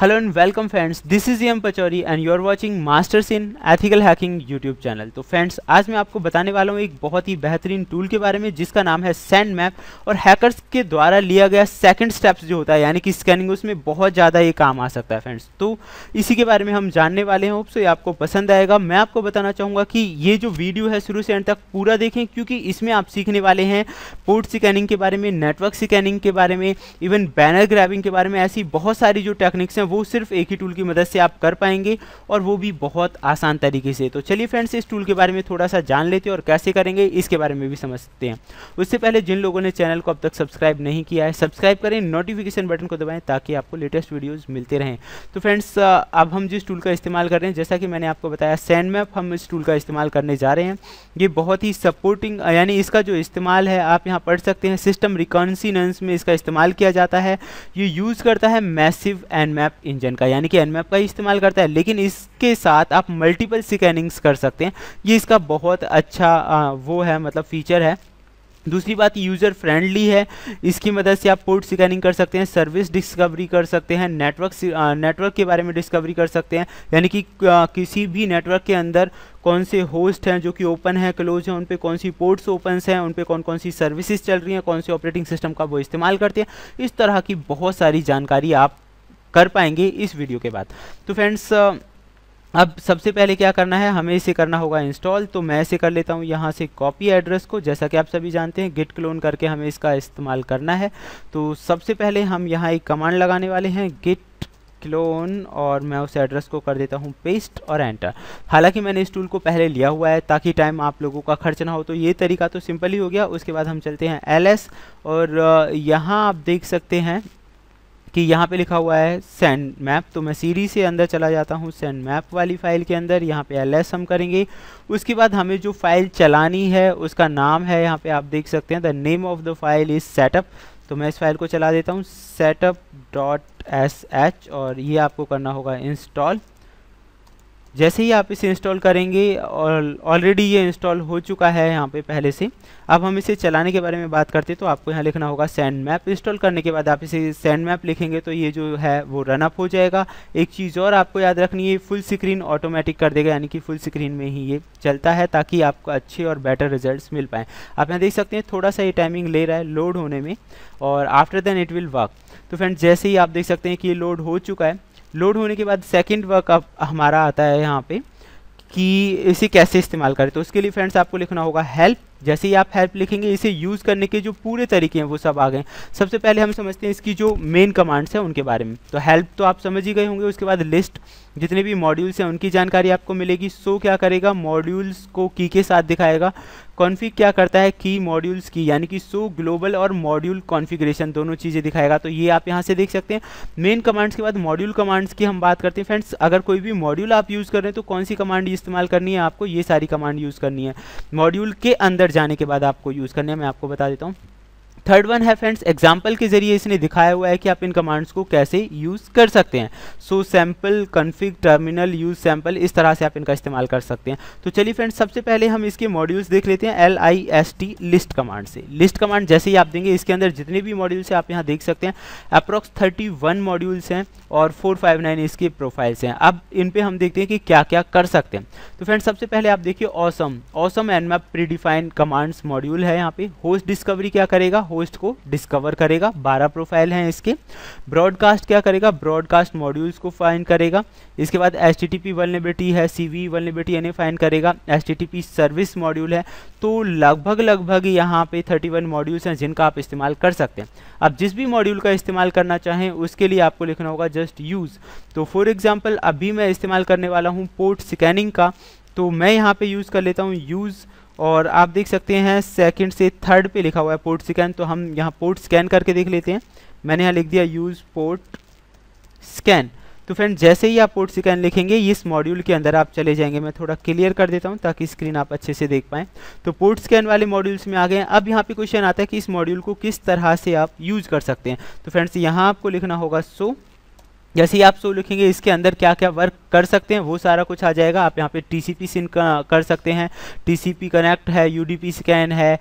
hello and welcome friends this is M Pachauri and you are watching masters in ethical hacking YouTube channel तो friends आज मैं आपको बताने वाला हूँ एक बहुत ही बेहतरीन टूल के बारे में जिसका नाम है सैंड मैप और हैकर्स के द्वारा लिया गया सेकंड स्टेप्स जो होता है यानी कि स्कैनिंग उसमें बहुत ज़्यादा ये काम आ सकता है फ्रेंड्स तो इसी के बारे में हम जानने वाले हैं सो ये आपको पसंद आएगा मैं आपको बताना चाहूँगा कि ये जो वीडियो है शुरू से एंड तक पूरा देखें क्योंकि इसमें आप सीखने वाले हैं पोर्ट स्कैनिंग के बारे में नेटवर्क स्कैनिंग के बारे में इवन बैनर ग्रैबिंग के बारे में ऐसी बहुत सारी जो टेक्निक्स हैं वो सिर्फ एक ही टूल की मदद से आप कर पाएंगे और वो भी बहुत आसान तरीके से तो चलिए फ्रेंड्स इस टूल के बारे में थोड़ा सा जान लेते हैं और कैसे करेंगे इसके बारे में भी समझते हैं उससे पहले जिन लोगों ने चैनल को अब तक सब्सक्राइब नहीं किया है सब्सक्राइब करें नोटिफिकेशन बटन को दबाएँ ताकि आपको लेटेस्ट वीडियोज़ मिलते रहें तो फ्रेंड्स अब हम जिस टूल का इस्तेमाल कर रहे हैं जैसा कि मैंने आपको बताया सैंड मैप हम इस टूल का इस्तेमाल करने जा रहे हैं ये बहुत ही सपोर्टिंग यानी इसका जो इस्तेमाल है आप यहाँ पढ़ सकते हैं सिस्टम रिकॉन्सिनेंस में इसका इस्तेमाल किया जाता है ये यूज़ करता है मैसिव एंड मैप इंजन का यानी कि एनमैप का इस्तेमाल करता है लेकिन इसके साथ आप मल्टीपल स्कैनिंग्स कर सकते हैं ये इसका बहुत अच्छा आ, वो है मतलब फीचर है दूसरी बात यूज़र फ्रेंडली है इसकी मदद से आप पोर्ट स्कैनिंग कर सकते हैं सर्विस डिस्कवरी कर सकते हैं नेटवर्क नेटवर्क के बारे में डिस्कवरी कर सकते हैं यानी कि किसी भी नेटवर्क के अंदर कौन से होस्ट हैं जो कि ओपन है क्लोज हैं उन पे कौन सी पोर्ट्स ओपन हैं उन पे कौन कौन सी सर्विसेज चल रही हैं कौन से ऑपरेटिंग सिस्टम का वो इस्तेमाल करते हैं इस तरह की बहुत सारी जानकारी आप कर पाएंगे इस वीडियो के बाद तो फ्रेंड्स अब सबसे पहले क्या करना है हमें इसे करना होगा इंस्टॉल तो मैं इसे कर लेता हूँ यहाँ से कॉपी एड्रेस को जैसा कि आप सभी जानते हैं गिट क्लोन करके हमें इसका इस्तेमाल करना है तो सबसे पहले हम यहाँ एक कमांड लगाने वाले हैं गिट क्लोन और मैं उस एड्रेस को कर देता हूँ पेस्ट और एंटर हालांकि मैंने इस टूल को पहले लिया हुआ है ताकि टाइम आप लोगों का खर्च ना हो तो ये तरीका तो सिंपल ही हो गया उसके बाद हम चलते हैं एल और यहाँ आप देख सकते हैं कि यहाँ पे लिखा हुआ है सेंड मैप तो मैं सीरी से अंदर चला जाता हूँ सेंड मैप वाली फ़ाइल के अंदर यहाँ पे एल हम करेंगे उसके बाद हमें जो फ़ाइल चलानी है उसका नाम है यहाँ पे आप देख सकते हैं the name of the file is setup तो मैं इस फाइल को चला देता हूँ सेटअप डॉट एस एच और ये आपको करना होगा इंस्टॉल जैसे ही आप इसे इंस्टॉल करेंगे और ऑलरेडी ये इंस्टॉल हो चुका है यहाँ पे पहले से अब हम इसे चलाने के बारे में बात करते हैं तो आपको यहाँ लिखना होगा सैंड मैप इंस्टॉल करने के बाद आप इसे सैंड मैप लिखेंगे तो ये जो है वो रनअप हो जाएगा एक चीज़ और आपको याद रखनी है फुल स्क्रीन ऑटोमेटिक कर देगा यानी कि फुल स्क्रीन में ही ये चलता है ताकि आपको अच्छे और बेटर रिजल्ट मिल पाएँ आप यहाँ देख सकते हैं थोड़ा सा ये टाइमिंग ले रहा है लोड होने में और after then it will work तो फ्रेंड जैसे ही आप देख सकते हैं कि ये लोड हो चुका है लोड होने के बाद सेकेंड वर्क अब हमारा आता है यहाँ पे कि इसे कैसे इस्तेमाल करें तो उसके लिए फ्रेंड्स आपको लिखना होगा हेल्प जैसे ही आप हेल्प लिखेंगे इसे यूज़ करने के जो पूरे तरीके हैं वो सब आ गए सबसे पहले हम समझते हैं इसकी जो मेन कमांड्स हैं उनके बारे में तो हेल्प तो आप समझ ही गए होंगे उसके बाद लिस्ट जितने भी मॉड्यूल्स हैं उनकी जानकारी आपको मिलेगी सो क्या करेगा मॉड्यूल्स को की के साथ दिखाएगा कॉन्फ़िग क्या करता है की मॉड्यूल्स की यानी कि सो ग्लोबल और मॉड्यूल कॉन्फ़िगरेशन दोनों चीज़ें दिखाएगा तो ये आप यहाँ से देख सकते हैं मेन कमांड्स के बाद मॉड्यूल कमांड्स की हम बात करते हैं फ्रेंड्स अगर कोई भी मॉड्यूल आप यूज़ कर रहे हैं तो कौन सी कमांड इस्तेमाल करनी है आपको ये सारी कमांड यूज़ करनी है मॉड्यूल के अंदर जाने के बाद आपको यूज़ करनी है मैं आपको बता देता हूँ थर्ड वन है फ्रेंड्स एग्जाम्पल के जरिए इसने दिखाया हुआ है कि आप इन कमांड्स को कैसे यूज़ कर सकते हैं so sample config terminal use sample इस तरह से आप इनका इस्तेमाल कर सकते हैं तो चलिए फ्रेंड्स सबसे पहले हम इसके मॉड्यूल्स देख लेते हैं L I S T list command से लिस्ट कमांड जैसे ही आप देंगे इसके अंदर जितने भी मॉड्यूल्स हैं आप यहाँ देख सकते हैं अप्रोक्स थर्टी वन मॉड्यूल्स हैं और फोर फाइव नाइन इसके प्रोफाइल्स हैं अब इन पर हम देखते हैं कि क्या क्या कर सकते हैं तो फ्रेंड्स सबसे पहले आप देखिए awesome awesome map predefine commands module है यहाँ पे होस्ट डिस्कवरी क्या करेगा होस्ट को डिस्कवर करेगा बारह प्रोफाइल हैं इसके ब्रॉडकास्ट क्या करेगा ब्रॉडकास्ट मॉड्यूल्स को फाइन करेगा इसके बाद एच टी टी वनलेबिलिटी है सी वी वनलेबिलिटी यानी फाइन करेगा H T T P service module है तो लगभग लगभग यहाँ पे थर्टी वन मॉड्यूल्स हैं जिनका आप इस्तेमाल कर सकते हैं अब जिस भी मॉड्यूल का इस्तेमाल करना चाहें उसके लिए आपको लिखना होगा जस्ट यूज़ तो फॉर एग्जाम्पल अभी मैं इस्तेमाल करने वाला हूँ पोर्ट स्कैनिंग का तो मैं यहाँ पे यूज़ कर लेता हूँ यूज़ और आप देख सकते हैं सेकंड से थर्ड पे लिखा हुआ है पोर्ट स्कैन तो हम यहाँ पोर्ट स्कैन करके देख लेते हैं मैंने यहाँ लिख दिया यूज़ पोर्ट स्कैन तो फ्रेंड जैसे ही आप पोर्ट स्कैन लिखेंगे इस मॉड्यूल के अंदर आप चले जाएंगे मैं थोड़ा क्लियर कर देता हूँ ताकि स्क्रीन आप अच्छे से देख पाएँ तो पोर्ट स्कैन वाले मॉड्यूल्स में आ गए अब यहाँ पर क्वेश्चन आता है कि इस मॉड्यूल को किस तरह से आप यूज़ कर सकते हैं तो फ्रेंड्स यहाँ आपको लिखना होगा सो जैसे ही आप सो लिखेंगे इसके अंदर क्या क्या वर्क कर सकते हैं वो सारा कुछ आ जाएगा आप यहाँ पे टी सी पी सिन कर सकते हैं टी सी पी कनेक्ट है यू डी पी स्कैन है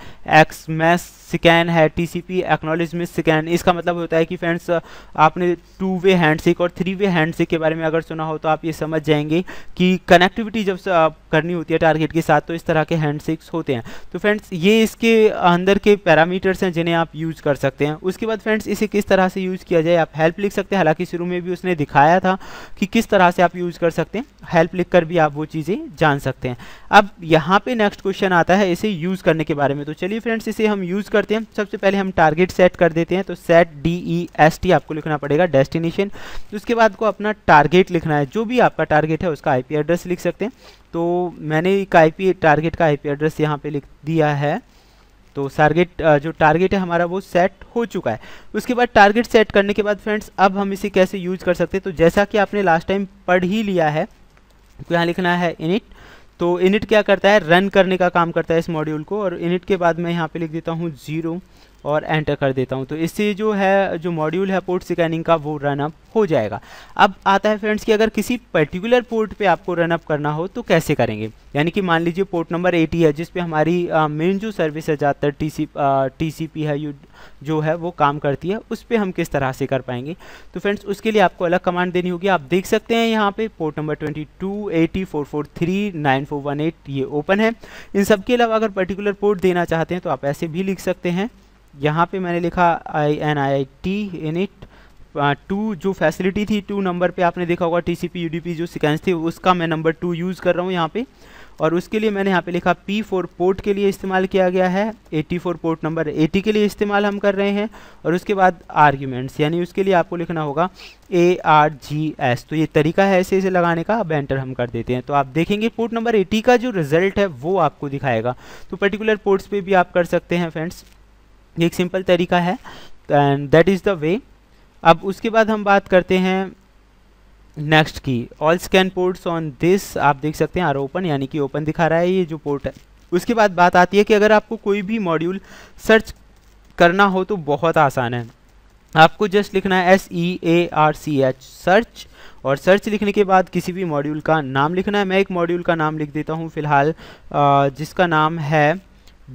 एक्स मैस स्कैन है T C P acknowledgement scan इसका मतलब होता है कि फ्रेंड्स आपने टू वे हैंडसेक और थ्री वे हैंडसेक के बारे में अगर सुना हो तो आप ये समझ जाएंगे कि कनेक्टिविटी जब करनी होती है टारगेट के साथ तो इस तरह के हैंडसेक्स होते हैं तो फ्रेंड्स ये इसके अंदर के पैरामीटर्स हैं जिन्हें आप यूज़ कर सकते हैं उसके बाद फ्रेंड्स इसे किस तरह से यूज़ किया जाए आप हेल्प लिख सकते हैं हालांकि शुरू में भी उसने दिखाया था कि किस तरह से आप यूज़ कर सकते हैं हेल्प लिख कर भी आप वो चीज़ें जान सकते हैं अब यहाँ पे नेक्स्ट क्वेश्चन आता है इसे यूज़ करने के बारे में तो चलिए फ्रेंड्स इसे हम यूज़ करते हैं सबसे पहले हम टारगेट सेट कर देते हैं तो set D E S T आपको लिखना पड़ेगा डेस्टिनेशन तो उसके बाद को अपना टारगेट लिखना है जो भी आपका टारगेट है उसका आईपी एड्रेस लिख सकते हैं तो मैंने एक आईपी टारगेट का आई एड्रेस यहाँ पर लिख दिया है तो टारगेट जो टारगेट है हमारा वो सेट हो चुका है उसके बाद टारगेट सेट करने के बाद फ्रेंड्स अब हम इसे कैसे यूज कर सकते हैं तो जैसा कि आपने लास्ट टाइम पढ़ ही लिया है तो यहाँ लिखना है इनिट तो इनिट क्या करता है रन करने का काम करता है इस मॉड्यूल को और इनिट के बाद मैं यहाँ पे लिख देता हूँ ज़ीरो और एंटर कर देता हूँ तो इससे जो है जो मॉड्यूल है पोर्ट स्कैनिंग का वो रनअप हो जाएगा अब आता है फ्रेंड्स कि अगर किसी पर्टिकुलर पोर्ट पे आपको रनअप करना हो तो कैसे करेंगे यानी कि मान लीजिए पोर्ट नंबर 80 है जिस पे हमारी मेन जो सर्विस है ज़्यादातर T C T C P है यू जो है वो काम करती है उस पर हम किस तरह से कर पाएंगे तो फ्रेंड्स उसके लिए आपको अलग कमांड देनी होगी आप देख सकते हैं यहाँ पर port number twenty two eighty four four three nine four one eight ये ओपन है इन सब के अलावा अगर पर्टिकुलर पोर्ट देना चाहते हैं तो आप ऐसे भी लिख सकते हैं यहाँ पे मैंने लिखा I N I I T init two जो फैसिलिटी थी टू नंबर पे आपने देखा होगा T C P U D P जो सिक्वेंस थी उसका मैं नंबर टू यूज़ कर रहा हूँ यहाँ पे और उसके लिए मैंने यहाँ पे लिखा पी फोर पोर्ट के लिए इस्तेमाल किया गया है 84 पोर्ट नंबर 80 के लिए इस्तेमाल हम कर रहे हैं और उसके बाद आर्ग्यूमेंट्स यानी उसके लिए आपको लिखना होगा ए आर जी एस तो ये तरीका है ऐसे ऐसे लगाने का अब एंटर हम कर देते हैं तो आप देखेंगे पोर्ट नंबर एटी का जो रिजल्ट है वो आपको दिखाएगा तो पर्टिकुलर पोर्ट्स पर भी आप कर सकते हैं फ्रेंड्स एक सिंपल तरीका है and that is the way अब उसके बाद हम बात करते हैं नेक्स्ट की all scan ports on this आप देख सकते हैं आर ओपन यानी कि ओपन दिखा रहा है ये जो पोर्ट है उसके बाद बात आती है कि अगर आपको कोई भी मॉड्यूल सर्च करना हो तो बहुत आसान है आपको जस्ट लिखना है S E A R C H search और सर्च लिखने के बाद किसी भी मॉड्यूल का नाम लिखना है मैं एक मॉड्यूल का नाम लिख देता हूँ फिलहाल जिसका नाम है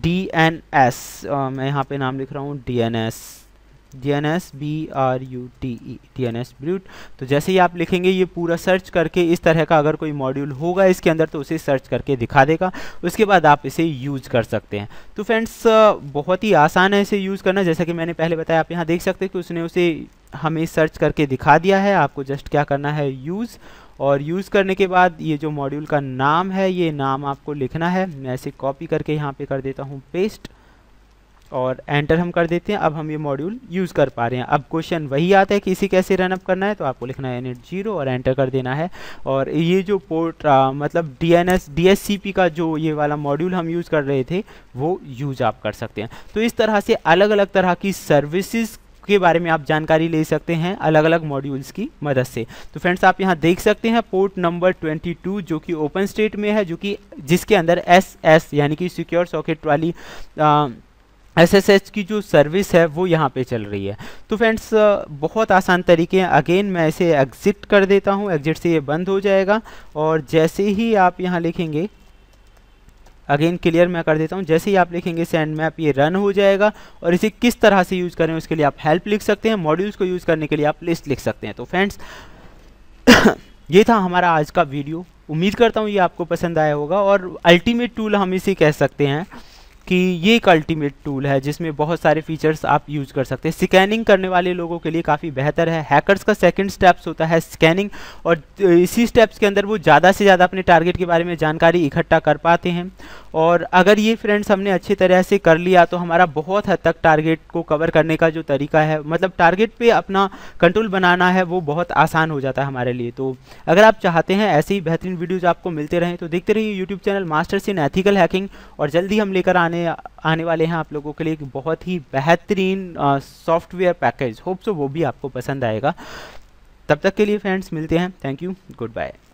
डी एन एस मैं यहाँ पे नाम लिख रहा हूँ D N S D N S B R U T E D N S brute तो जैसे ही आप लिखेंगे ये पूरा सर्च करके इस तरह का अगर कोई मॉड्यूल होगा इसके अंदर तो उसे सर्च करके दिखा देगा उसके बाद आप इसे यूज कर सकते हैं तो फ्रेंड्स बहुत ही आसान है इसे यूज़ करना जैसा कि मैंने पहले बताया आप यहाँ देख सकते हैं कि उसने उसे हमें सर्च करके दिखा दिया है आपको जस्ट क्या करना है यूज़ और यूज़ करने के बाद ये जो मॉड्यूल का नाम है ये नाम आपको लिखना है मैं इसे कॉपी करके यहाँ पे कर देता हूँ पेस्ट और एंटर हम कर देते हैं अब हम ये मॉड्यूल यूज़ कर पा रहे हैं अब क्वेश्चन वही आता है कि इसे कैसे रनअप करना है तो आपको लिखना है एनिट जीरो और एंटर कर देना है और ये जो पोर्ट आ, मतलब D N S D S C P का जो ये वाला मॉड्यूल हम यूज़ कर रहे थे वो यूज़ आप कर सकते हैं तो इस तरह से अलग अलग तरह की सर्विसेज के बारे में आप जानकारी ले सकते हैं अलग अलग मॉड्यूल्स की मदद से तो फ्रेंड्स आप यहाँ देख सकते हैं पोर्ट नंबर 22 जो कि ओपन स्टेट में है जो कि जिसके अंदर एस एस यानी कि सिक्योर सॉकेट वाली एसएसएच की जो सर्विस है वो यहाँ पे चल रही है तो फ्रेंड्स बहुत आसान तरीके हैं अगेन मैं इसे एग्ज़िट कर देता हूँ एग्ज़िट से ये बंद हो जाएगा और जैसे ही आप यहाँ लिखेंगे अगेन क्लियर मैं कर देता हूँ जैसे ही आप लिखेंगे सेंड मैप ये रन हो जाएगा और इसे किस तरह से यूज़ करें उसके लिए आप हेल्प लिख सकते हैं मॉड्यूल्स को यूज़ करने के लिए आप लिस्ट लिख सकते हैं तो फ्रेंड्स ये था हमारा आज का वीडियो उम्मीद करता हूँ ये आपको पसंद आया होगा और अल्टीमेट टूल हम इसे कह सकते हैं कि ये एक अल्टीमेट टूल है जिसमें बहुत सारे फीचर्स आप यूज़ कर सकते हैं स्कैनिंग करने वाले लोगों के लिए काफ़ी बेहतर है हैकर्स का सेकंड स्टेप्स होता है स्कैनिंग और इसी स्टेप्स के अंदर वो ज़्यादा से ज़्यादा अपने टारगेट के बारे में जानकारी इकट्ठा कर पाते हैं और अगर ये फ्रेंड्स हमने अच्छी तरह से कर लिया तो हमारा बहुत हद तक टारगेट को कवर करने का जो तरीका है मतलब टारगेट पर अपना कंट्रोल बनाना है वो बहुत आसान हो जाता है हमारे लिए तो अगर आप चाहते हैं ऐसे ही बेहतरीन वीडियोज़ आपको मिलते रहें तो देखते रहिए YouTube channel masters in ethical hacking और जल्दी हम लेकर आने में आने वाले हैं आप लोगों के लिए एक बहुत ही बेहतरीन सॉफ्टवेयर पैकेज होप सो वो भी आपको पसंद आएगा तब तक के लिए फ्रेंड्स मिलते हैं थैंक यू गुड बाय